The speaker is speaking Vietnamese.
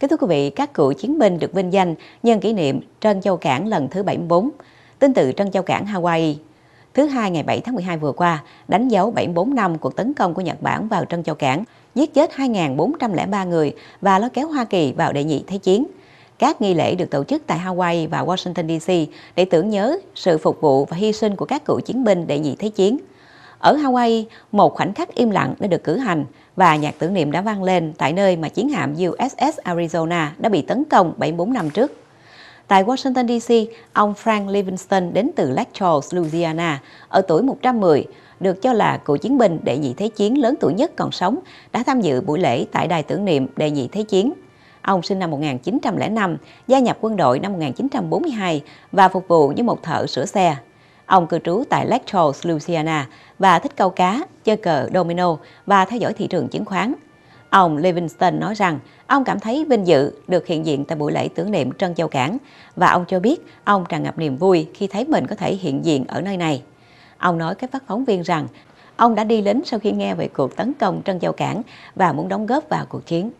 Kính thưa quý vị, các cựu chiến binh được vinh danh nhân kỷ niệm Trân Châu Cảng lần thứ 74, tương từ Trân Châu Cảng Hawaii. Thứ hai ngày 7 tháng 12 vừa qua, đánh dấu 74 năm cuộc tấn công của Nhật Bản vào Trân Châu Cảng, giết chết 2.403 người và lôi kéo Hoa Kỳ vào đệ nhị thế chiến. Các nghi lễ được tổ chức tại Hawaii và Washington DC để tưởng nhớ sự phục vụ và hy sinh của các cựu chiến binh đệ nhị thế chiến – ở Hawaii, một khoảnh khắc im lặng đã được cử hành và nhạc tưởng niệm đã vang lên tại nơi mà chiến hạm USS Arizona đã bị tấn công 74 năm trước. Tại Washington DC, ông Frank Livingston đến từ Lake Charles, Louisiana, ở tuổi 110, được cho là cựu chiến binh đệ nhị thế chiến lớn tuổi nhất còn sống, đã tham dự buổi lễ tại đài tưởng niệm đệ nhị thế chiến. Ông sinh năm 1905, gia nhập quân đội năm 1942 và phục vụ như một thợ sửa xe. Ông cư trú tại Lake Charles, Louisiana và thích câu cá, chơi cờ, domino và theo dõi thị trường chứng khoán. Ông Livingston nói rằng ông cảm thấy vinh dự được hiện diện tại buổi lễ tưởng niệm Trân Châu Cảng và ông cho biết ông tràn ngập niềm vui khi thấy mình có thể hiện diện ở nơi này. Ông nói các phát phóng viên rằng ông đã đi lính sau khi nghe về cuộc tấn công Trân Châu Cảng và muốn đóng góp vào cuộc chiến.